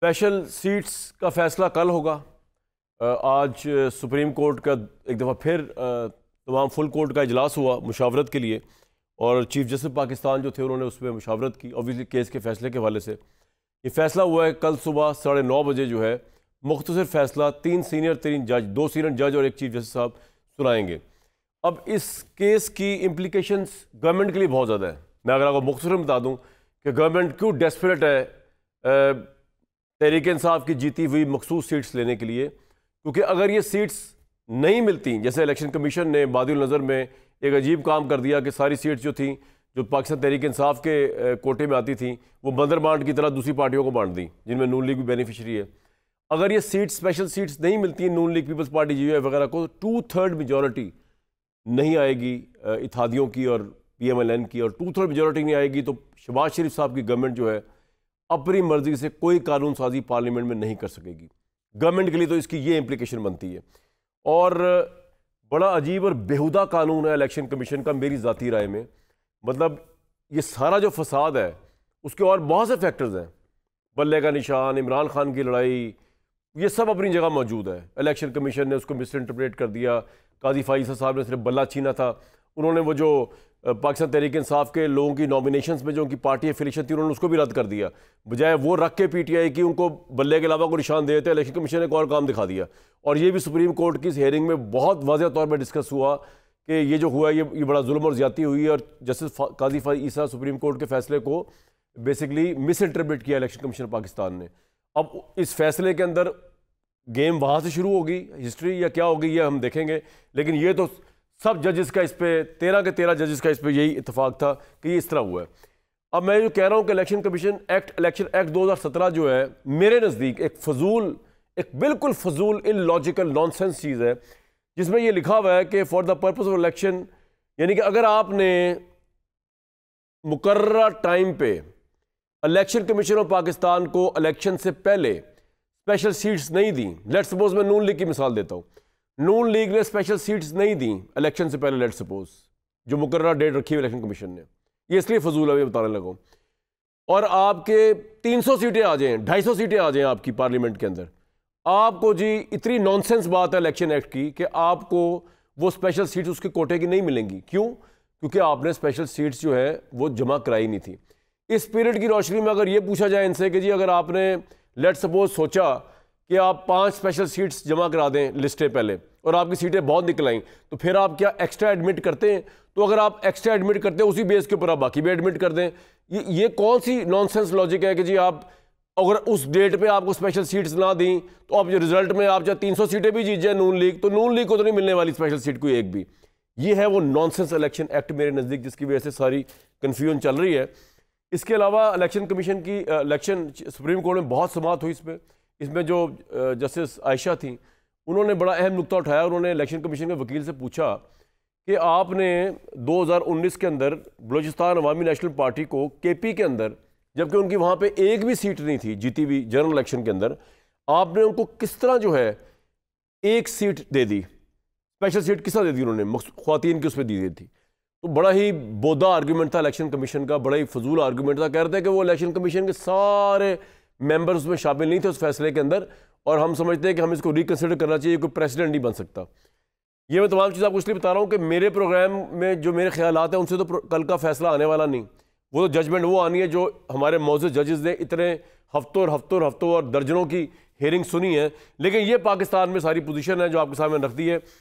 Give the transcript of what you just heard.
special seats का फैसला कल होगा आज सुप्रीम कोर्ट का एक दफ़ा फिर तमाम फुल कोर्ट का इजलास हुआ मुशावरत के लिए और चीफ जस्टिस पाकिस्तान जो थे उन्होंने उस पर मुशावरत की ऑब्वियसली केस के फैसले के हवाले से ये फैसला हुआ है कल सुबह साढ़े नौ बजे जो है मुख्तर फैसला तीन सीनियर तीन जज दो सीनियर जज और एक चीफ जस्टिस साहब सुनाएंगे अब इस केस की इम्प्लिकेशंस गवर्नमेंट के लिए बहुत ज़्यादा है मैं अगर आपको मुख्तर बता दूँ कि गवर्नमेंट क्यों डेस्परेट है तहरीक इंसाफ की जीती हुई मखसूस सीट्स लेने के लिए क्योंकि अगर ये सीट्स नहीं मिलती जैसे इलेक्शन कमीशन ने बादल नज़र में एक अजीब काम कर दिया कि सारी सीट्स जो थी जो पाकिस्तान तहरीक इंसाफ के कोटे में आती थी वो बंदर बांट की तरह दूसरी पार्टियों को बांट दी जिनमें नून लीग भी बेनिफिशरी है अगर ये सीट स्पेशल सीट्स नहीं मिलती नून लीग पीपल्स पार्टी जी वगैरह को टू थर्ड मेजोरिटी नहीं आएगी इथादियों की और पी एम एल एन की और टू थर्ड मेजोरिटी नहीं आएगी तो शबाज शरीफ साहब की गवर्नमेंट जो है अपनी मर्जी से कोई कानून साजी पार्लियामेंट में नहीं कर सकेगी गवर्नमेंट के लिए तो इसकी ये इम्प्लीकेशन बनती है और बड़ा अजीब और बेहुदा कानून है इलेक्शन कमीशन का मेरी ज़ाती राय में मतलब ये सारा जो फसाद है उसके और बहुत से फैक्टर्स हैं बल्ले का निशान इमरान खान की लड़ाई ये सब अपनी जगह मौजूद है इलेक्शन कमीशन ने उसको मिस इंटरप्रेट कर दिया काजी फाइसा साहब ने सिर्फ बल्ला छीना था उन्होंने वो जो पाकिस्तान तहरीक इंसाफ के लोगों की नॉमिनेशन में जो उनकी पार्टी एफिलेशन थी उन्होंने उसको भी रद्द कर दिया बजाय वो रख के पी टी आई की उनको बल्ले के अलावा कोई निशान दे देते इलेक्शन कमीशन ने एक और काम दिखा दिया और ये भी सुप्रीम कोर्ट की इस हेयरिंग में बहुत वाजह तौर पर डिस्कस हुआ कि ये जो हुआ ये ये बड़ा जुल्म और ज्यादा हुई और justice Qazi Isa supreme court के फैसले को बेसिकली मिस इंटरप्रेट किया इलेक्शन कमीशन पाकिस्तान ने अब इस फैसले के अंदर गेम वहाँ से शुरू होगी हिस्ट्री या क्या होगी ये हम देखेंगे लेकिन ये तो सब जजेस का इस पर तेरह के तेरह जजेस का इस पर यही इतफाक था कि ये इस तरह हुआ है अब मैं जो कह रहा हूँ कि election commission act election act 2017 जो है मेरे नज़दीक एक फजूल एक बिल्कुल फजूल इन लॉजिकल सेंस चीज़ है जिसमें यह लिखा हुआ है कि for the purpose of election यानी कि अगर आपने मुकर टाइम पे इलेक्शन कमीशन ऑफ पाकिस्तान को इलेक्शन से पहले स्पेशल सीट्स नहीं दी लेट सपोज मैं नून लीग की मिसाल देता हूँ नून लीग ने स्पेशल सीट्स नहीं दी इलेक्शन से पहले लेट सपोज जो मुकर डेट रखी हुई इलेक्शन कमीशन ने ये इसलिए फजूल अभी बताने लगा और आपके 300 सीटें आ जाएं 250 सीटें आ जाएं आपकी पार्लियामेंट के अंदर आपको जी इतनी नॉनसेंस बात है इलेक्शन एक्ट की कि आपको वो स्पेशल सीट्स उसके कोटे की नहीं मिलेंगी क्यों क्योंकि आपने स्पेशल सीट्स जो है वो जमा कराई नहीं थी इस पीरियड की रोशनी में अगर ये पूछा जाए इनसे कि जी अगर आपने लेट सपोज सोचा कि आप पांच स्पेशल सीट्स जमा करा दें लिस्टें पहले और आपकी सीटें बहुत निकल आई तो फिर आप क्या एक्स्ट्रा एडमिट करते हैं तो अगर आप एक्स्ट्रा एडमिट करते हैं उसी बेस के ऊपर आप बाकी भी एडमिट कर दें ये ये कौन सी नॉनसेंस लॉजिक है कि जी आप अगर उस डेट पे आपको स्पेशल सीट्स ना दी तो आप जो रिजल्ट में आप चाहे तीन सौ सीटें भी जीत जाए नून लीग तो नून लीग को तो नहीं मिलने वाली स्पेशल सीट कोई एक भी ये है वो नॉनसेंस इलेक्शन एक्ट मेरे नज़दीक जिसकी वजह से सारी कन्फ्यूजन चल रही है इसके अलावा इलेक्शन कमीशन की इलेक्शन सुप्रीम कोर्ट में बहुत समात हुई इस पर इसमें जो जस्टिस आयशा थी उन्होंने बड़ा अहम नुकता उठाया उन्होंने इलेक्शन कमीशन के वकील से पूछा कि आपने 2019 के अंदर बलूचिस्तान अवामी नेशनल पार्टी को केपी के अंदर जबकि उनकी वहाँ पे एक भी सीट नहीं थी जीती हुई जनरल इलेक्शन के अंदर आपने उनको किस तरह जो है एक सीट दे दी स्पेशल सीट किस दे दी उन्होंने खुतिन की उस पर दी दी थी तो बड़ा ही बोधा आर्ग्यूमेंट था इलेक्शन कमीशन का बड़ा ही फजूल आर्ग्यूमेंट था कह रहे थे कि वो इलेक्शन कमीशन के सारे मेंबर्स उसमें शामिल नहीं थे उस फैसले के अंदर और हम समझते हैं कि हम इसको रिकन्सिडर करना चाहिए कोई प्रेसिडेंट नहीं बन सकता ये मैं तमाम चीज़ आपको इसलिए बता रहा हूँ कि मेरे प्रोग्राम में जो मेरे ख्याल हैं उनसे तो कल का फैसला आने वाला नहीं वो तो जजमेंट वो आनी है जो हमारे मौजूद जजेस ने इतने हफ्तों और हफ्तों और हफ्तों और दर्जनों की हेयरिंग सुनी है लेकिन ये पाकिस्तान में सारी पोजीशन है जो आपके सामने रख दी है